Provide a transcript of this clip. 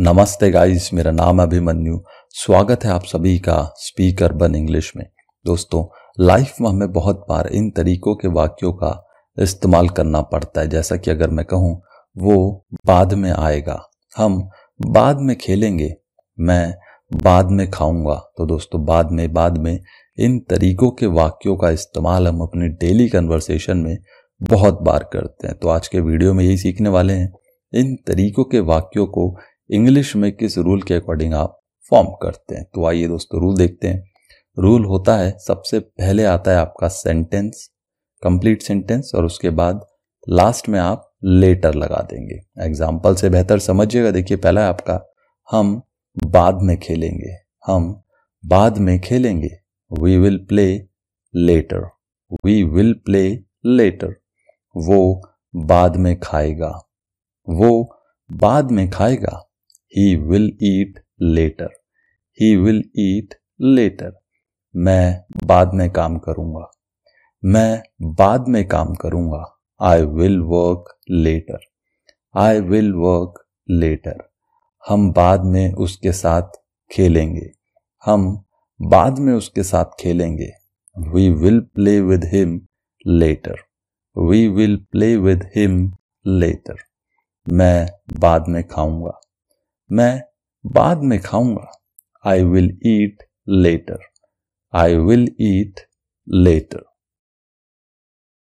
नमस्ते गाइस मेरा नाम है अभिमन्यु स्वागत है आप सभी का स्पीकर बन इंग्लिश में दोस्तों लाइफ में हमें बहुत बार इन तरीकों के वाक्यों का इस्तेमाल करना पड़ता है जैसा कि अगर मैं कहूँ वो बाद में आएगा हम बाद में खेलेंगे मैं बाद में खाऊंगा तो दोस्तों बाद में बाद में इन तरीकों के वाक्यों का इस्तेमाल हम अपनी डेली कन्वर्सेशन में बहुत बार करते हैं तो आज के वीडियो में यही सीखने वाले हैं इन तरीकों के वाक्यों को इंग्लिश में किस रूल के अकॉर्डिंग आप फॉर्म करते हैं तो आइए दोस्तों रूल देखते हैं रूल होता है सबसे पहले आता है आपका सेंटेंस कंप्लीट सेंटेंस और उसके बाद लास्ट में आप लेटर लगा देंगे एग्जाम्पल से बेहतर समझिएगा देखिए पहला है आपका हम बाद में खेलेंगे हम बाद में खेलेंगे we will play later we will play later वो बाद में खाएगा वो बाद में खाएगा he will eat later he will eat later मैं बाद में काम करूँगा मैं बाद में काम करूँगा I will work later I will work later हम बाद में उसके साथ खेलेंगे हम बाद में उसके साथ खेलेंगे we will play with him later we will play with him later मैं बाद में खाऊंगा मैं बाद में खाऊंगा I will eat later I will eat letter